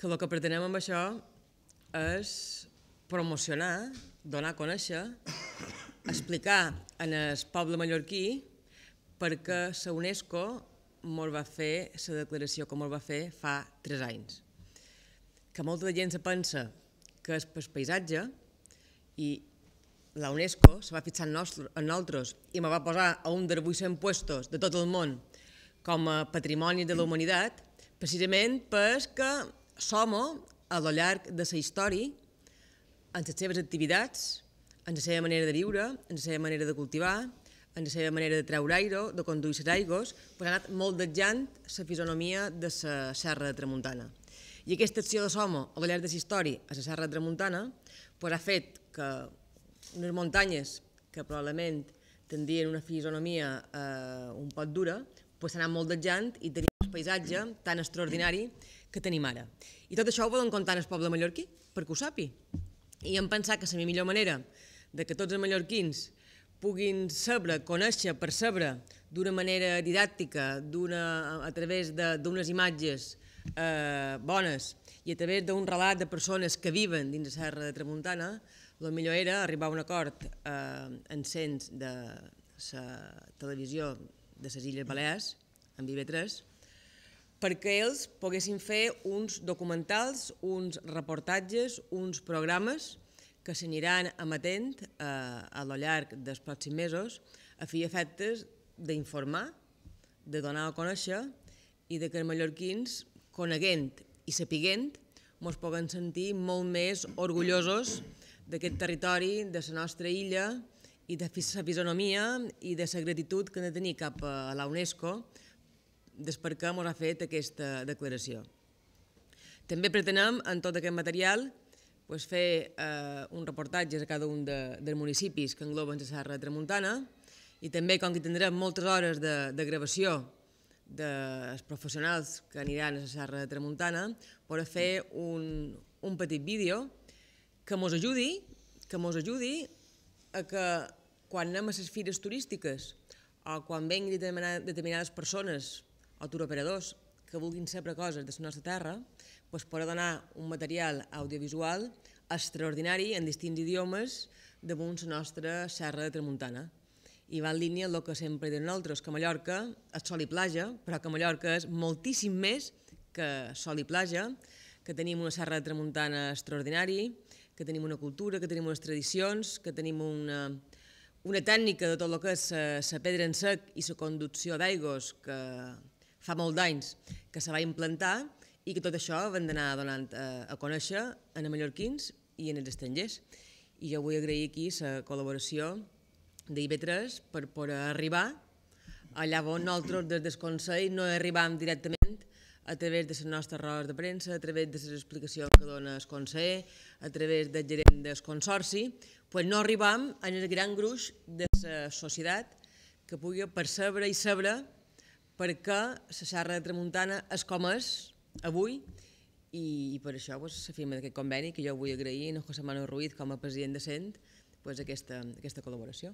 que el que pretenem amb això és promocionar, donar a conèixer, explicar en el poble mallorquí perquè la UNESCO molt va fer la declaració que molt va fer fa tres anys. Que molta gent se pensa que és per paisatge i la UNESCO se va fixar en nosaltres i me va posar a un dels 800 puestos de tot el món com a patrimoni de la humanitat precisament perquè Somo, a lo llarg de la història, en les seves activitats, en la seva manera de viure, en la seva manera de cultivar, en la seva manera de treure aire, de conduir les aigües, però ha anat molt d'atjant la fisonomia de la serra de Tramuntana. I aquesta acció de Somo, a llarg de la història, a la serra de Tramuntana, pues, ha fet que unes muntanyes que probablement tendien una fisonomia eh, un poc dura, pues, s'ha anat molt d'atjant i tenien un paisatge tan extraordinari que tenim ara. I tot això ho volen contar el poble mallorquí, perquè ho sàpi. I hem pensat que la millor manera de que tots els mallorquins puguin saber, conèixer, percebre d'una manera didàctica, a través d'unes imatges eh, bones i a través d'un relat de persones que viven dins la Serra de Tramuntana, el millor era arribar a un acord eh, en cens de la televisió de les Illes Balears, en IB3, perquè ells poguessin fer uns documentals, uns reportatges, uns programes que s'aniran amatent eh, a lo llarg dels pròxims mesos a fi efectes d'informar, de donar a conèixer i de que els mallorquins, coneguent i sapiguent, ens puguen sentir molt més orgullosos d'aquest territori, de la nostra illa i de la fisonomia i de la gratitud que hem de tenir cap a la UNESCO per què ens ha fet aquesta declaració. També pretenem, en tot aquest material, fer eh, un reportatge a cada un de, dels municipis que engloben la Serra de Tramuntana i també, com que tindrem moltes hores de, de gravació dels professionals que aniran a la Serra de Tramuntana, poder fer un, un petit vídeo que ens ajudi, que ens ajudi a que quan anem a les fires turístiques o quan venguin determinades persones o turoperadors que vulguin saber coses de la nostra terra, doncs podrà donar un material audiovisual extraordinari en distints idiomes damunt la nostra serra de Tramuntana. I va en línia el que sempre diuen nosaltres, que Mallorca és sol i platja, però que Mallorca és moltíssim més que sol i platja, que tenim una serra de Tramuntana extraordinari, que tenim una cultura, que tenim unes tradicions, que tenim una, una tècnica de tot el que és la pedra en sec i la conducció d'aigües que fa molt d'anys que se va implantar i que tot això van d'anar donant eh, a, conèixer en els mallorquins i en els estrangers. I jo vull agrair aquí la col·laboració d'IB3 per poder arribar allà on nosaltres des del Consell no arribam directament a través de les nostres rodes de premsa, a través de les explicacions que dona el Consell, a través del gerent del Consorci, pues no arribam en el gran gruix de la societat que pugui percebre i saber perquè la Serra de Tramuntana és com és avui i, i per això pues, pues, firma aquest conveni que jo vull agrair a José Manuel Ruiz com a president de CENT pues, aquesta, aquesta col·laboració.